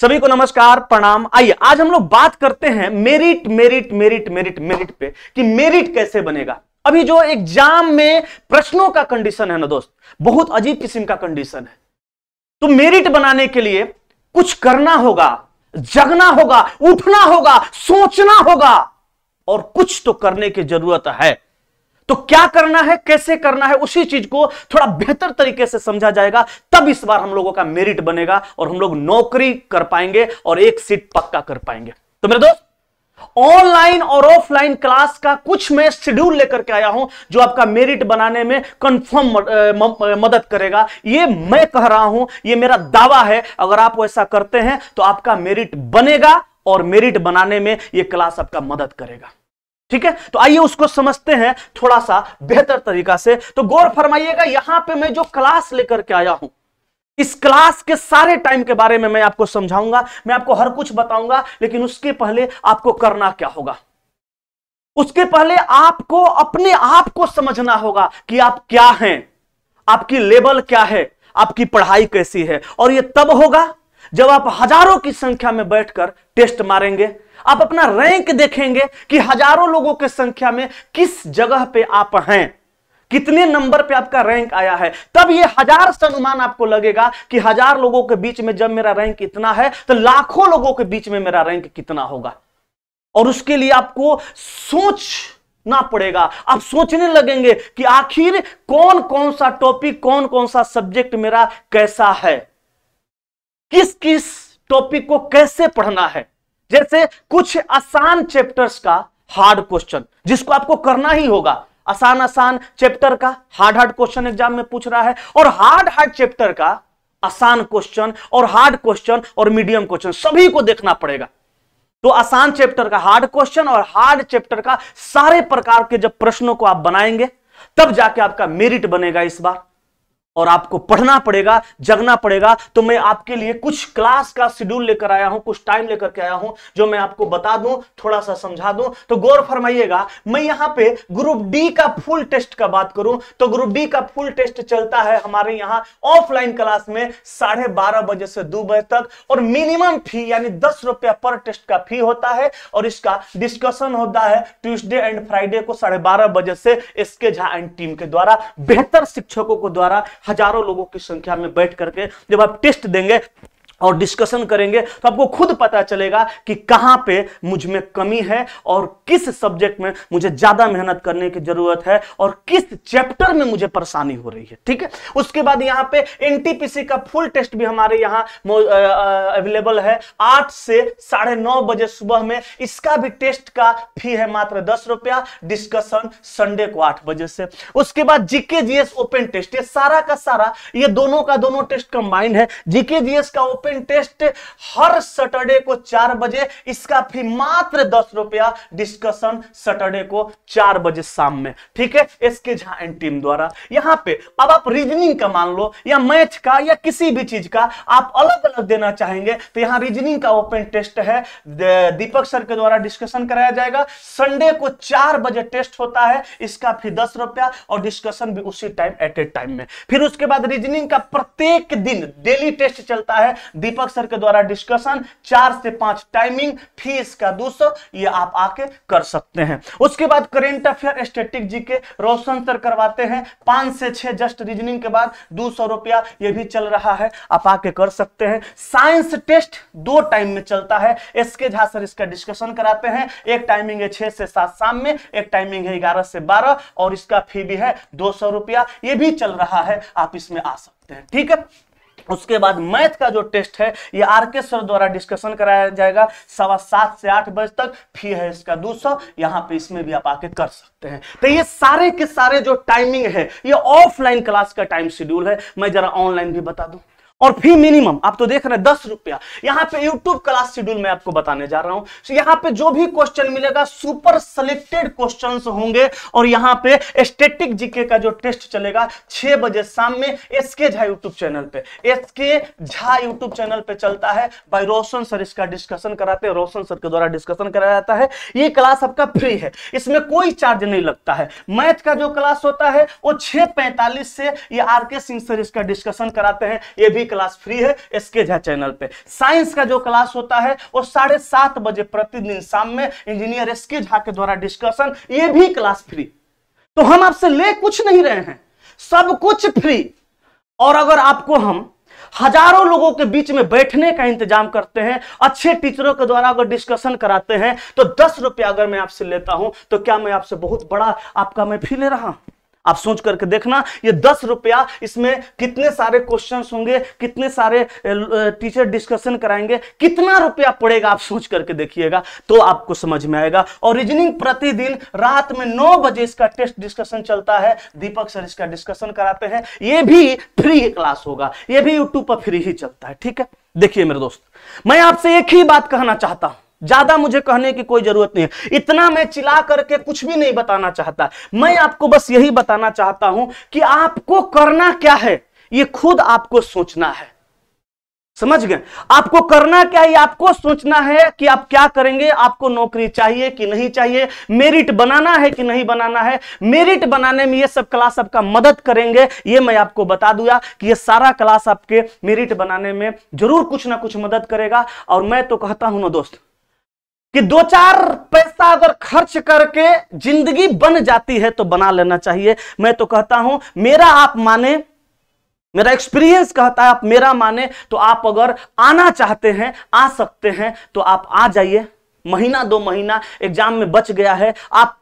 सभी को नमस्कार प्रणाम आइए आज हम लोग बात करते हैं merit merit merit merit merit पे कि मेरिट कैसे बनेगा अभी जो एग्जाम में प्रश्नों का कंडीशन है ना दोस्त बहुत अजीब किस्म का कंडीशन है तो मेरिट बनाने के लिए कुछ करना होगा जगना होगा उठना होगा सोचना होगा और कुछ तो करने की जरूरत है तो क्या करना है कैसे करना है उसी चीज को थोड़ा बेहतर तरीके से समझा जाएगा तब इस बार हम लोगों का मेरिट बनेगा और हम लोग नौकरी कर पाएंगे और एक सीट पक्का कर पाएंगे तो मेरे दोस्त ऑनलाइन और ऑफलाइन क्लास का कुछ मैं शेड्यूल लेकर के आया हूं जो आपका मेरिट बनाने में कंफर्म मदद करेगा ये मैं कह रहा हूं ये मेरा दावा है अगर आप ऐसा करते हैं तो आपका मेरिट बनेगा और मेरिट बनाने में ये क्लास आपका मदद करेगा ठीक है तो आइए उसको समझते हैं थोड़ा सा बेहतर तरीका से तो गौर फरमाइएगा यहां पे मैं जो क्लास लेकर के आया हूं इस क्लास के सारे टाइम के बारे में मैं आपको समझाऊंगा मैं आपको हर कुछ बताऊंगा लेकिन उसके पहले आपको करना क्या होगा उसके पहले आपको अपने आप को समझना होगा कि आप क्या हैं आपकी लेवल क्या है आपकी पढ़ाई कैसी है और यह तब होगा जब आप हजारों की संख्या में बैठकर टेस्ट मारेंगे आप अपना रैंक देखेंगे कि हजारों लोगों की संख्या में किस जगह पे आप हैं कितने नंबर पे आपका रैंक आया है तब ये हजार अनुमान आपको लगेगा कि हजार लोगों के बीच में जब मेरा रैंक इतना है तो लाखों लोगों के बीच में मेरा रैंक कितना होगा और उसके लिए आपको सोच ना पड़ेगा आप सोचने लगेंगे कि आखिर कौन कौन सा टॉपिक कौन कौन सा सब्जेक्ट मेरा कैसा है किस किस टॉपिक को कैसे पढ़ना है जैसे कुछ आसान चैप्टर्स का हार्ड क्वेश्चन जिसको आपको करना ही होगा आसान आसान चैप्टर का हार्ड हार्ड क्वेश्चन एग्जाम में पूछ रहा है और हार्ड हार्ड चैप्टर का आसान क्वेश्चन और हार्ड क्वेश्चन और मीडियम क्वेश्चन सभी को देखना पड़ेगा तो आसान चैप्टर का हार्ड क्वेश्चन और हार्ड चैप्टर का सारे प्रकार के जब प्रश्नों को आप बनाएंगे तब जाके आपका मेरिट बनेगा इस बार और आपको पढ़ना पड़ेगा जगना पड़ेगा तो मैं आपके लिए कुछ क्लास का शेड्यूल लेकर आया हूं कुछ टाइम लेकर के आया हूं जो मैं आपको बता दूं थोड़ा सा समझा दूं तो गौर फरमाइएगा मैं यहां पे ग्रुप डी का फुल टेस्ट का बात करूं तो ग्रुप डी का फुल टेस्ट चलता है हमारे यहां ऑफलाइन क्लास में साढ़े बजे से दो बजे तक और मिनिमम फी यानी दस रुपया पर टेस्ट का फी होता है और इसका डिस्कशन होता है ट्यूजडे एंड फ्राइडे को साढ़े बारह बजे से इसके झा एंड टीम के द्वारा बेहतर शिक्षकों को द्वारा हजारों लोगों की संख्या में बैठ करके जब आप टेस्ट देंगे और डिस्कशन करेंगे तो आपको खुद पता चलेगा कि कहाँ पे मुझ में कमी है और किस सब्जेक्ट में मुझे ज़्यादा मेहनत करने की ज़रूरत है और किस चैप्टर में मुझे परेशानी हो रही है ठीक है उसके बाद यहाँ पे एनटीपीसी का फुल टेस्ट भी हमारे यहाँ अवेलेबल है आठ से साढ़े नौ बजे सुबह में इसका भी टेस्ट का फी है मात्र दस रुपया डिस्कशन संडे को आठ बजे से उसके बाद जीके जीएस ओपन टेस्ट ये सारा का सारा ये दोनों का दोनों टेस्ट कंबाइंड है जीके जीएस का ओपन ओपन टेस्ट हर सैटरडे को चार बजे इसका फी मात्र दस रुपया डिस्कशन सैटरडे को चार बजे शाम में ठीक है इसके झा एंड टीम द्वारा यहाँ पे अब आप रीजनिंग का मान लो या मैथ का या किसी भी चीज का आप अलग अलग देना चाहेंगे तो यहाँ रीजनिंग का ओपन टेस्ट है दीपक सर के द्वारा डिस्कशन कराया जाएगा संडे को चार बजे टेस्ट होता है इसका फी दस रुपया और डिस्कशन भी उसी टाइम एट ए टाइम में फिर उसके बाद रीजनिंग का प्रत्येक दिन डेली टेस्ट चलता है दीपक सर के द्वारा डिस्कशन चार से पांच टाइमिंग फीस का दो ये आप आके कर सकते हैं उसके बाद करेंट अफेयर स्टेटिक जी के रोशन सर करवाते हैं पांच से छह जस्ट रीजनिंग के बाद दो सौ रुपया ये भी चल रहा है आप आके कर सकते हैं साइंस टेस्ट दो टाइम में चलता है एस के झा सर इसका डिस्कशन कराते हैं एक टाइमिंग है छह से सात शाम में एक टाइमिंग है ग्यारह से बारह और इसका फी भी है दो सौ रुपया ये भी चल रहा है आप इसमें आ सकते हैं ठीक है उसके बाद मैथ का जो टेस्ट है ये आर के सर द्वारा डिस्कशन कराया जाएगा सवा सात से आठ बजे तक फी है इसका दो सौ यहाँ पे इसमें भी आप आके कर सकते हैं तो ये सारे के सारे जो टाइमिंग है ये ऑफलाइन क्लास का टाइम शेड्यूल है मैं जरा ऑनलाइन भी बता दूं और फी मिनिमम आप तो देख रहे हैं दस रुपया यहाँ पे यूट्यूब क्लास शेड्यूल में आपको बताने जा रहा हूं तो यहाँ पे जो भी क्वेश्चन मिलेगा सुपर सिलेक्टेड क्वेश्चन होंगे और यहाँ पे स्टेटिक जीके का जो टेस्ट चलेगा छह बजे शाम में S K Jha YouTube channel पे S K Jha YouTube channel पे चलता है भाई रोशन सर इसका डिस्कशन कराते हैं रोशन सर के द्वारा डिस्कशन कराया जाता है ये क्लास आपका फ्री है इसमें कोई चार्ज नहीं लगता है मैथ का जो क्लास होता है वो छह पैंतालीस से ये आर के सिंह सर इसका डिस्कशन कराते हैं ये भी क्लास फ्री है एसके झा चैनल पे साइंस का जो क्लास होता है वो साढ़े सात बजे प्रतिदिन शाम में इंजीनियर एसके झा के द्वारा डिस्कशन ये भी क्लास फ्री तो हम आपसे ले कुछ नहीं रहे हैं सब कुछ फ्री और अगर आपको हम हजारों लोगों के बीच में बैठने का इंतजाम करते हैं अच्छे टीचरों के द्वारा अगर डिस्कशन कराते हैं तो दस रुपया अगर मैं आपसे लेता हूं तो क्या मैं आपसे बहुत बड़ा आपका मैं फी ले रहा हूं आप सोच करके देखना ये दस रुपया इसमें कितने सारे क्वेश्चन होंगे कितने सारे टीचर डिस्कशन कराएंगे कितना रुपया पड़ेगा आप सोच करके देखिएगा तो आपको समझ में आएगा और रीजनिंग प्रतिदिन रात में नौ बजे इसका टेस्ट डिस्कशन चलता है दीपक सर इसका डिस्कशन कराते हैं ये भी फ्री क्लास होगा ये भी यूट्यूब पर फ्री ही चलता है ठीक है देखिए मेरे दोस्त मैं आपसे एक ही बात कहना चाहता हूं ज्यादा मुझे कहने की कोई जरूरत नहीं है इतना मैं चिल्ला करके कुछ भी नहीं बताना चाहता मैं आपको बस यही बताना चाहता हूं कि आपको करना क्या है ये खुद आपको सोचना है समझ गए आपको करना क्या है आपको सोचना है कि आप क्या करेंगे आपको नौकरी चाहिए कि नहीं चाहिए मेरिट बनाना है कि नहीं बनाना है मेरिट बनाने में ये सब क्लास आपका मदद करेंगे ये मैं आपको बता दूंगा कि ये सारा क्लास आपके मेरिट बनाने में जरूर कुछ ना कुछ मदद करेगा और मैं तो कहता हूं ना दोस्त कि दो चार पैसा अगर खर्च करके जिंदगी बन जाती है तो बना लेना चाहिए मैं तो कहता हूं मेरा आप माने मेरा एक्सपीरियंस कहता है आप मेरा माने तो आप अगर आना चाहते हैं आ सकते हैं तो आप आ जाइए महीना दो महीना एग्जाम में बच गया है आप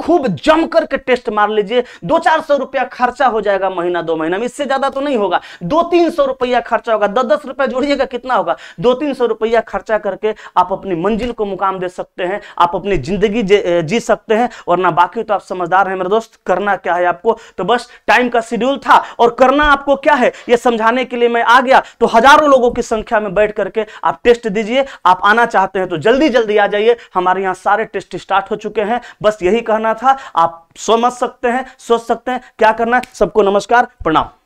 खूब जम करके टेस्ट मार लीजिए दो चार सौ रुपया खर्चा हो जाएगा महीना दो महीना में इससे ज्यादा तो नहीं होगा दो तीन सौ रुपया खर्चा होगा दस दस रुपया जोड़िएगा कितना होगा दो तीन सौ रुपया खर्चा करके आप अपनी मंजिल को मुकाम दे सकते हैं आप अपनी जिंदगी जी सकते हैं और ना बाकी तो आप समझदार हैं मेरे दोस्त करना क्या है आपको तो बस टाइम का शेड्यूल था और करना आपको क्या है यह समझाने के लिए मैं आ गया तो हजारों लोगों की संख्या में बैठ करके आप टेस्ट दीजिए आप आना चाहते हैं तो जल्दी जल्दी आ जाइए हमारे यहाँ सारे टेस्ट स्टार्ट हो चुके हैं बस यही कहना करना था आप समझ सकते हैं सोच सकते हैं क्या करना है सबको नमस्कार प्रणाम